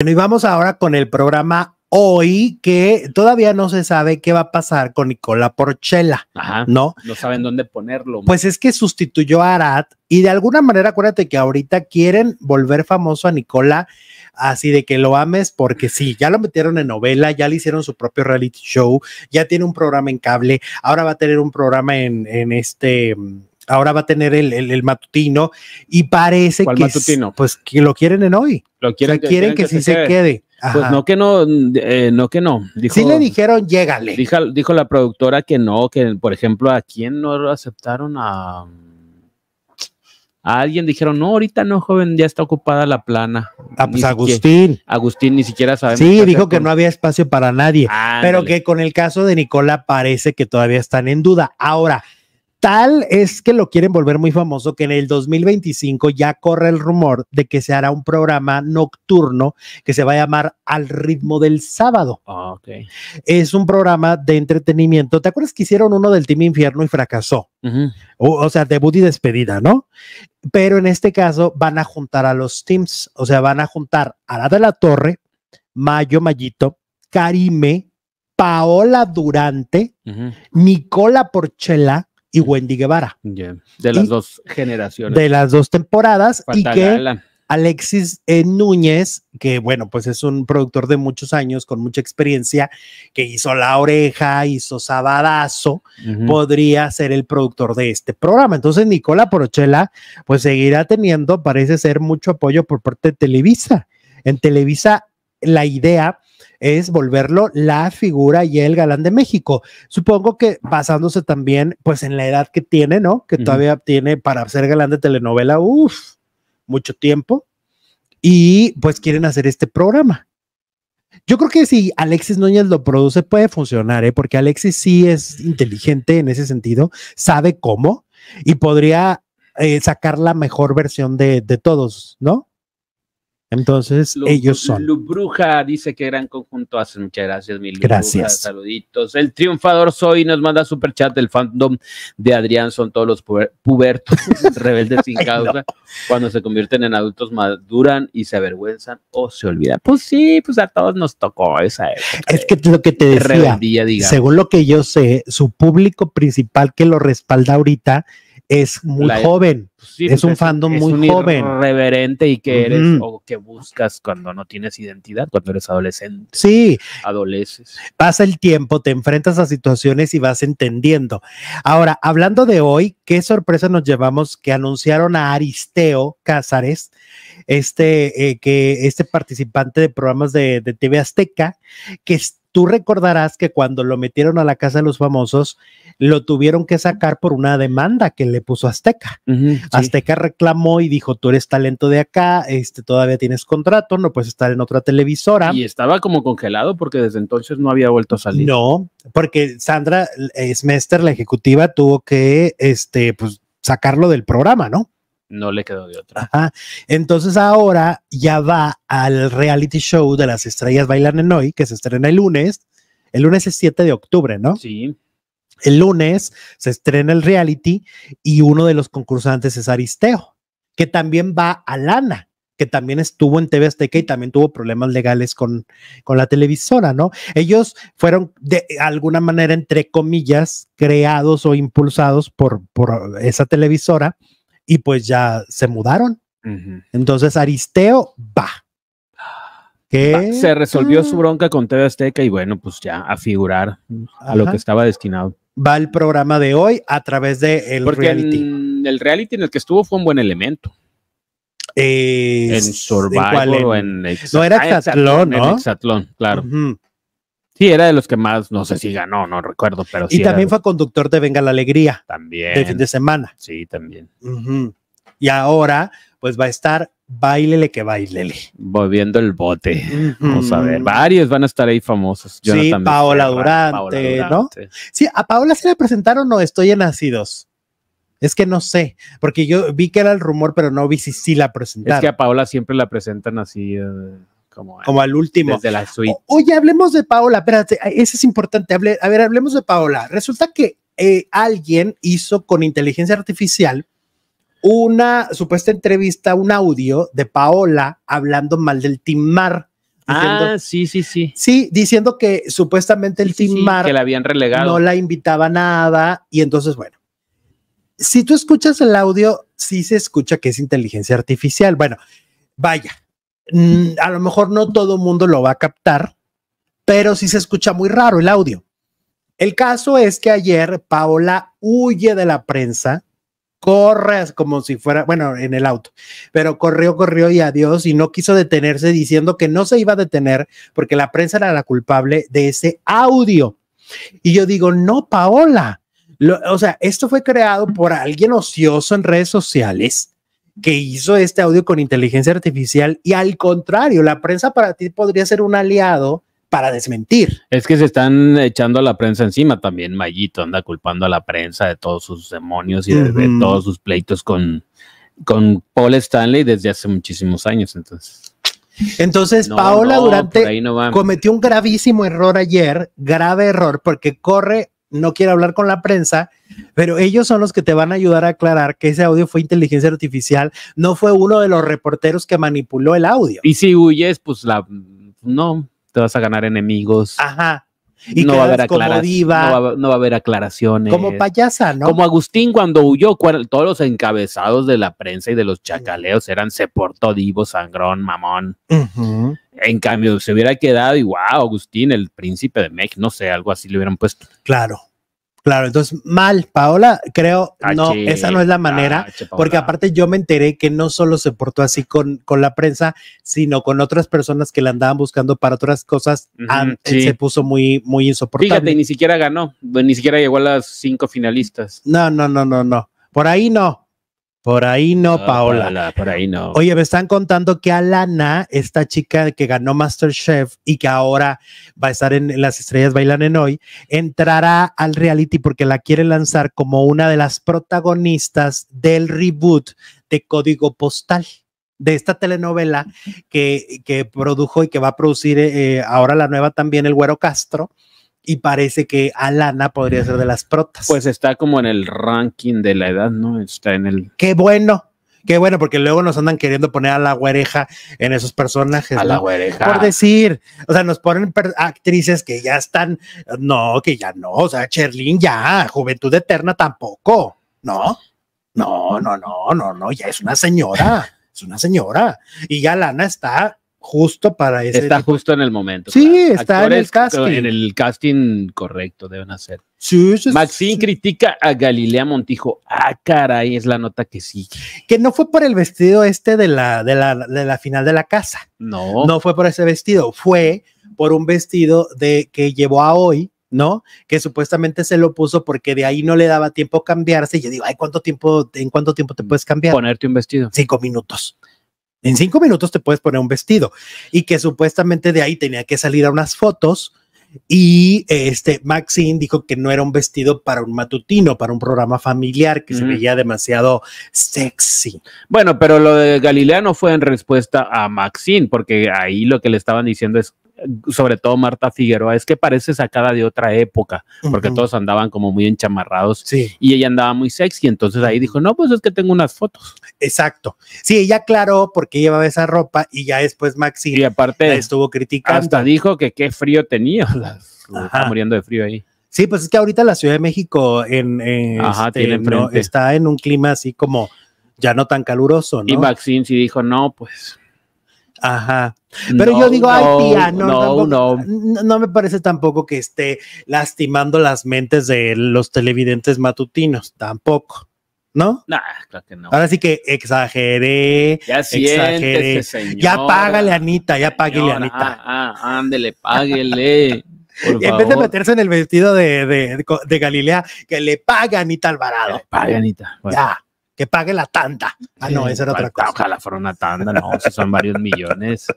Bueno, y vamos ahora con el programa hoy, que todavía no se sabe qué va a pasar con Nicola Porchela, Ajá, ¿no? No saben dónde ponerlo. Pues es que sustituyó a Arad y de alguna manera acuérdate que ahorita quieren volver famoso a Nicola, así de que lo ames porque sí, ya lo metieron en novela, ya le hicieron su propio reality show, ya tiene un programa en cable, ahora va a tener un programa en este ahora va a tener el, matutino y parece que pues que lo quieren en hoy. Lo quieren, quieren, que, sí se, quede. Pues no que no, eh, no que no. Si le dijeron, llégale. Dijo, dijo, la productora que no, que por ejemplo, ¿a quién no aceptaron? A, alguien dijeron, no, ahorita no, joven, ya está ocupada la plana. Ah, pues Agustín. Agustín, ni siquiera sabe. Sí, dijo que no había espacio para nadie, pero que con el caso de Nicola parece que todavía están en duda. Ahora, Tal es que lo quieren volver muy famoso que en el 2025 ya corre el rumor de que se hará un programa nocturno que se va a llamar Al ritmo del sábado. Ah, es un programa de entretenimiento. ¿Te acuerdas que hicieron uno del Team Infierno y fracasó? o, sea, debut y despedida, ¿no? Pero en este caso van a juntar a los teams, o sea, van a juntar a la de la Torre, Mayo Mayito, Karime, Paola Durante, Nicola Porchela y Wendy Guevara. De las dos generaciones. De las dos temporadas. Y que Alexis Núñez, que bueno, pues es un productor de muchos años, con mucha experiencia, que hizo La Oreja, hizo Sabadazo, podría ser el productor de este programa. Entonces, Nicola Porochela, pues seguirá teniendo, parece ser, mucho apoyo por parte de Televisa. En Televisa, la idea es volverlo la figura y el galán de México. Supongo que basándose también, pues, en la edad que tiene, ¿no? Que todavía tiene para ser galán de telenovela, uff, mucho tiempo. Y pues quieren hacer este programa. Yo creo que si Alexis Núñez lo produce puede funcionar, ¿eh? porque Alexis sí es inteligente en ese sentido, sabe cómo y podría eh, sacar la mejor versión de todos, ¿no? Entonces, ellos son. Bruja dice que gran conjunto hacen. Muchas gracias, mil gracias. Saluditos. El triunfador soy nos manda super chat del fandom de Adrián. Son todos los pubertos rebeldes sin causa. Cuando se convierten en adultos, maduran y se avergüenzan o se olvidan. Pues sí, pues a todos nos tocó esa Es que lo que te decía, según lo que yo sé, su público principal que lo respalda ahorita es muy joven, pues es pues un fandom muy joven. Reverente y que eres o que buscas cuando no tienes identidad, cuando eres adolescente. Sí. Adoleces. Pasa el tiempo, te enfrentas a situaciones y vas entendiendo. Ahora, hablando de hoy, qué sorpresa nos llevamos que anunciaron a Aristeo Cázares, este, eh, que este participante de programas de, de TV Azteca, que está Tú recordarás que cuando lo metieron a la casa de los famosos, lo tuvieron que sacar por una demanda que le puso Azteca. Azteca reclamó y dijo, tú eres talento de acá, este, todavía tienes contrato, no puedes estar en otra televisora. Y estaba como congelado porque desde entonces no había vuelto a salir. No, porque Sandra Smester, la ejecutiva, tuvo que, este, pues, sacarlo del programa, ¿no? no le quedó de otra. Ajá. Entonces ahora ya va al reality show de las estrellas bailan en hoy, que se estrena el lunes. El lunes es 7 de octubre, ¿no? Sí. El lunes se estrena el reality y uno de los concursantes es Aristeo, que también va a Lana, que también estuvo en TV Azteca y también tuvo problemas legales con, con la televisora, ¿no? Ellos fueron de alguna manera, entre comillas, creados o impulsados por, por esa televisora y pues ya se mudaron. Entonces Aristeo va. Que se resolvió su ah. bronca con Teo Azteca y bueno, pues ya a figurar a lo que estaba destinado. Va el programa de hoy a través de el reality. En el reality en el que estuvo fue un buen elemento. en survival o en No era ah, Exatlón, ¿no? claro. Sí, era de los que más, no sé si ganó, no recuerdo, pero sí. Y también fue conductor de Venga la Alegría. También. De fin de semana. Sí, también. Y ahora, pues va a estar bailele que bailele. Volviendo el bote. Vamos a ver. Varios van a estar ahí famosos. sí, Paola Durante, ¿no? Sí, a Paola se le presentaron o estoy en nacidos. Es que no sé, porque yo vi que era el rumor, pero no vi si sí la presentaron. Es que a Paola siempre la presentan así. Eh, como, al último. la suite. oye, hablemos de Paola, espérate, eh, ese es importante. a ver, hablemos de Paola. Resulta que eh, alguien hizo con inteligencia artificial una supuesta entrevista, un audio de Paola hablando mal del Timar. ah, sí, sí, sí. Sí, diciendo que supuestamente el Timar que la habían relegado. no la invitaba a nada y entonces, bueno, si tú escuchas el audio, sí se escucha que es inteligencia artificial. Bueno, vaya, Mm, a lo mejor no todo el mundo lo va a captar, pero sí se escucha muy raro el audio. El caso es que ayer Paola huye de la prensa, corre como si fuera, bueno, en el auto, pero corrió, corrió y adiós y no quiso detenerse diciendo que no se iba a detener porque la prensa era la culpable de ese audio. Y yo digo, no, Paola. o sea, esto fue creado por alguien ocioso en redes sociales que hizo este audio con inteligencia artificial y al contrario, la prensa para ti podría ser un aliado para desmentir. Es que se están echando a la prensa encima también. Mayito anda culpando a la prensa de todos sus demonios y de, todos sus pleitos con, con Paul Stanley desde hace muchísimos años. Entonces, entonces Paola Durante cometió un gravísimo error ayer, grave error, porque corre no quiere hablar con la prensa, pero ellos son los que te van a ayudar a aclarar que ese audio fue inteligencia artificial, no fue uno de los reporteros que manipuló el audio. Y si huyes, pues la no, te vas a ganar enemigos. Ajá. Y no, va a haber no, va, a haber aclaraciones. Como payasa, ¿no? Como Agustín cuando huyó, todos los encabezados de la prensa y de los chacaleos eran se portó divo, sangrón, mamón. Ajá. En cambio, se hubiera quedado y Agustín, el príncipe de México, no sé, algo así le hubieran puesto. Claro, claro. Entonces, mal, Paola, creo, ah, no, esa no es la manera, ah, porque aparte yo me enteré que no solo se portó así con, con la prensa, sino con otras personas que la andaban buscando para otras cosas. Se puso muy, muy insoportable. Fíjate, ni siquiera ganó, ni siquiera llegó a las cinco finalistas. No, no, no, no, no. Por ahí no. Por ahí no, ah, Paola. Por ahí no. Oye, me están contando que Alana, esta chica que ganó Masterchef y que ahora va a estar en Las Estrellas Bailan en Hoy, entrará al reality porque la quiere lanzar como una de las protagonistas del reboot de Código Postal de esta telenovela que, que, produjo y que va a producir eh, ahora la nueva también el Güero Castro, y parece que Alana podría ser de las protas. Pues está como en el ranking de la edad, ¿no? Está en el... Qué bueno. Qué bueno, porque luego nos andan queriendo poner a la güereja en esos personajes. A la güereja. Por decir, o sea, nos ponen actrices que ya están, no, que ya no, o sea, Cherlin ya, Juventud Eterna tampoco, ¿no? No, no, no, no, no, ya es una señora, es una señora. Y ya Lana está justo para ese. Está justo en el momento. Sí, está en el casting. En el casting correcto deben hacer. Sí, critica a Galilea Montijo. Ah, caray, es la nota que sí. Que no fue por el vestido este de la, de la, final de la casa. No. No fue por ese vestido, fue por un vestido de que llevó a hoy. ¿no? Que supuestamente se lo puso porque de ahí no le daba tiempo cambiarse. yo digo, ay, ¿cuánto tiempo, en cuánto tiempo te puedes cambiar? Ponerte un vestido. Cinco minutos. En cinco minutos te puedes poner un vestido y que supuestamente de ahí tenía que salir a unas fotos y este Maxine dijo que no era un vestido para un matutino, para un programa familiar que se veía demasiado sexy. Bueno, pero lo de Galilea no fue en respuesta a Maxine, porque ahí lo que le estaban diciendo es sobre todo Marta Figueroa, es que parece sacada de otra época, porque todos andaban como muy enchamarrados y ella andaba muy sexy, entonces ahí dijo, no, pues es que tengo unas fotos. Exacto. Sí, ella aclaró porque llevaba esa ropa y ya después Maxi y aparte, estuvo criticando. Hasta dijo que qué frío tenía, muriendo de frío ahí. Sí, pues es que ahorita la Ciudad de México en, este, está en un clima así como ya no tan caluroso, Y Maxine sí dijo, no, pues Ajá. Pero yo digo, no, ay, tía, no, no, no, me parece tampoco que esté lastimando las mentes de los televidentes matutinos, tampoco. ¿No? Nah, claro que no. Ahora sí que exageré. Ya exageré. ya págale, Anita, ya págale, Anita. Ah, ah, ándele, páguele. en vez de meterse en el vestido de, Galilea, que le pague a Anita Alvarado. le paga Anita. Ya que pague la tanda. Ah, no, esa era otra cosa. Ojalá fuera una tanda, no, si son varios millones.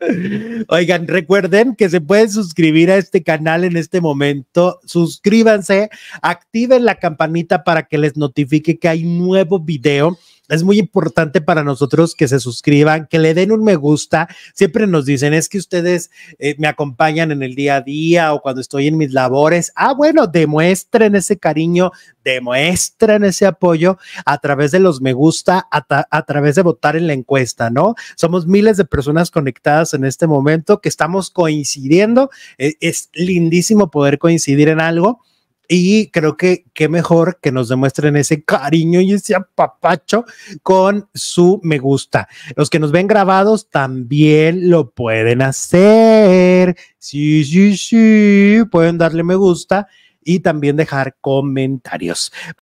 Oigan, recuerden que se pueden suscribir a este canal en este momento. Suscríbanse, activen la campanita para que les notifique que hay nuevo video es muy importante para nosotros que se suscriban, que le den un me gusta. Siempre nos dicen, es que ustedes eh, me acompañan en el día a día o cuando estoy en mis labores. Ah, bueno, demuestren ese cariño, demuestren ese apoyo a través de los me gusta, a, través de votar en la encuesta, ¿no? Somos miles de personas conectadas en este momento que estamos coincidiendo. E, es lindísimo poder coincidir en algo y creo que qué mejor que nos demuestren ese cariño y ese apapacho con su me gusta. Los que nos ven grabados también lo pueden hacer. Sí, sí, sí, pueden darle me gusta y también dejar comentarios.